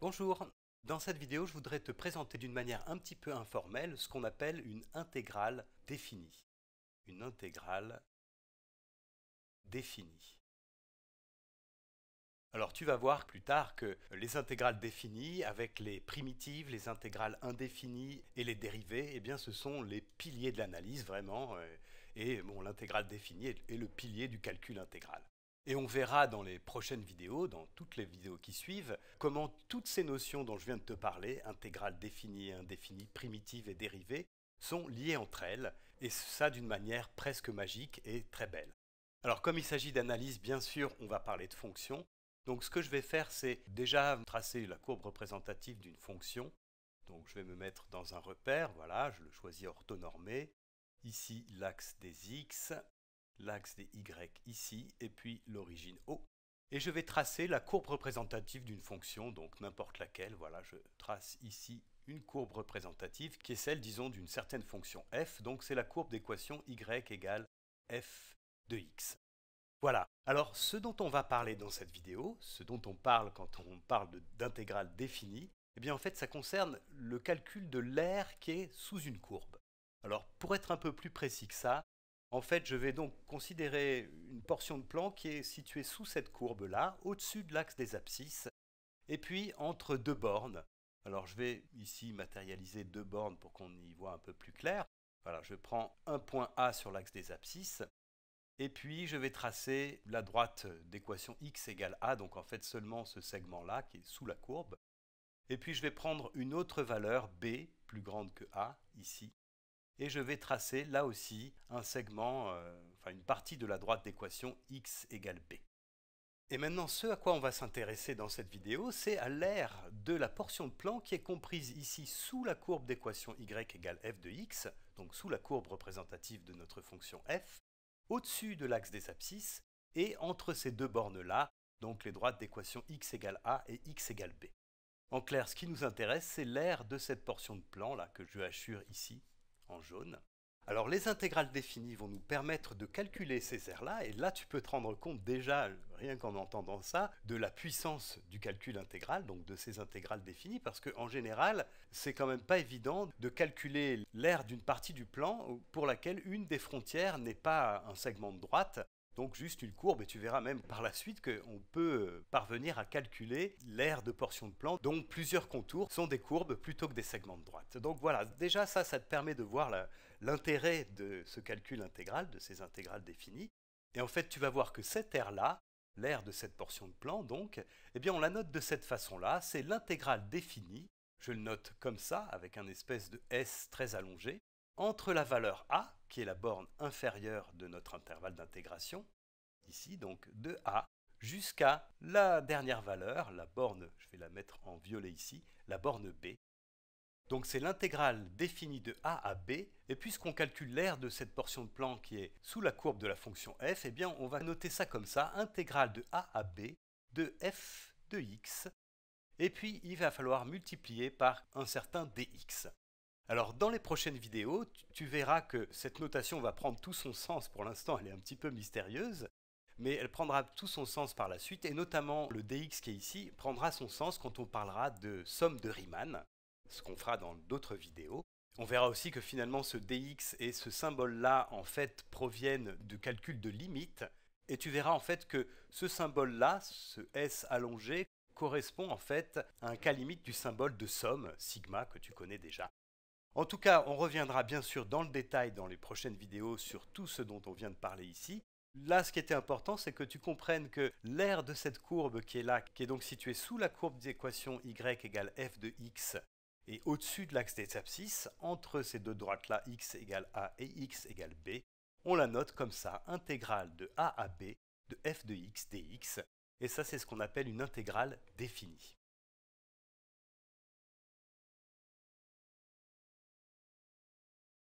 Bonjour Dans cette vidéo, je voudrais te présenter d'une manière un petit peu informelle ce qu'on appelle une intégrale définie. Une intégrale définie. Alors tu vas voir plus tard que les intégrales définies, avec les primitives, les intégrales indéfinies et les dérivées, eh bien ce sont les piliers de l'analyse vraiment. Euh, et l'intégrale définie est le pilier du calcul intégral. Et on verra dans les prochaines vidéos, dans toutes les vidéos qui suivent, comment toutes ces notions dont je viens de te parler, intégrales, définies et indéfinies, primitives et dérivées, sont liées entre elles, et ça d'une manière presque magique et très belle. Alors comme il s'agit d'analyse, bien sûr, on va parler de fonctions. Donc ce que je vais faire, c'est déjà tracer la courbe représentative d'une fonction. Donc je vais me mettre dans un repère, voilà, je le choisis orthonormé. Ici l'axe des x, l'axe des y ici, et puis l'origine O. Et je vais tracer la courbe représentative d'une fonction, donc n'importe laquelle. Voilà, je trace ici une courbe représentative qui est celle, disons, d'une certaine fonction f. Donc c'est la courbe d'équation y égale f de x. Voilà. Alors ce dont on va parler dans cette vidéo, ce dont on parle quand on parle d'intégrale définie, eh bien en fait ça concerne le calcul de l'air qui est sous une courbe. Alors pour être un peu plus précis que ça, en fait, je vais donc considérer une portion de plan qui est située sous cette courbe-là, au-dessus de l'axe des abscisses, et puis entre deux bornes. Alors je vais ici matérialiser deux bornes pour qu'on y voit un peu plus clair. Voilà, je prends un point A sur l'axe des abscisses, et puis je vais tracer la droite d'équation x égale a, donc en fait seulement ce segment-là qui est sous la courbe. Et puis je vais prendre une autre valeur, b, plus grande que a, ici et je vais tracer là aussi un segment, euh, enfin une partie de la droite d'équation x égale b. Et maintenant, ce à quoi on va s'intéresser dans cette vidéo, c'est à l'aire de la portion de plan qui est comprise ici sous la courbe d'équation y égale f de x, donc sous la courbe représentative de notre fonction f, au-dessus de l'axe des abscisses, et entre ces deux bornes-là, donc les droites d'équation x égale a et x égale b. En clair, ce qui nous intéresse, c'est l'aire de cette portion de plan là que je hachure ici, en jaune. Alors les intégrales définies vont nous permettre de calculer ces aires-là, et là tu peux te rendre compte déjà, rien qu'en entendant ça, de la puissance du calcul intégral, donc de ces intégrales définies, parce qu'en général, c'est quand même pas évident de calculer l'aire d'une partie du plan pour laquelle une des frontières n'est pas un segment de droite, donc juste une courbe, et tu verras même par la suite qu'on peut euh, parvenir à calculer l'aire de portion de plan dont plusieurs contours sont des courbes plutôt que des segments de droite. Donc voilà, déjà ça, ça te permet de voir l'intérêt de ce calcul intégral, de ces intégrales définies. Et en fait, tu vas voir que cette aire-là, l'aire de cette portion de plan, donc, eh bien on la note de cette façon-là, c'est l'intégrale définie, je le note comme ça, avec un espèce de S très allongé, entre la valeur A, qui est la borne inférieure de notre intervalle d'intégration, ici donc de A jusqu'à la dernière valeur, la borne, je vais la mettre en violet ici, la borne B. Donc c'est l'intégrale définie de A à B, et puisqu'on calcule l'aire de cette portion de plan qui est sous la courbe de la fonction f, eh bien on va noter ça comme ça, intégrale de A à B de f de x, et puis il va falloir multiplier par un certain dx. Alors dans les prochaines vidéos, tu, verras que cette notation va prendre tout son sens, pour l'instant elle est un petit peu mystérieuse, mais elle prendra tout son sens par la suite, et notamment le dx qui est ici prendra son sens quand on parlera de somme de Riemann, ce qu'on fera dans d'autres vidéos. On verra aussi que finalement ce dx et ce symbole-là en fait proviennent de calcul de limite, et tu verras en fait que ce symbole-là, ce s allongé, correspond en fait à un cas limite du symbole de somme, sigma, que tu connais déjà. En tout cas, on reviendra bien sûr dans le détail dans les prochaines vidéos sur tout ce dont on vient de parler ici. Là, ce qui était important, c'est que tu comprennes que l'aire de cette courbe qui est là, qui est donc située sous la courbe d'équation y égale f de x, et au-dessus de l'axe des abscisses, entre ces deux droites-là, x égale a et x égale b, on la note comme ça, intégrale de a à b de f de x dx, et ça c'est ce qu'on appelle une intégrale définie.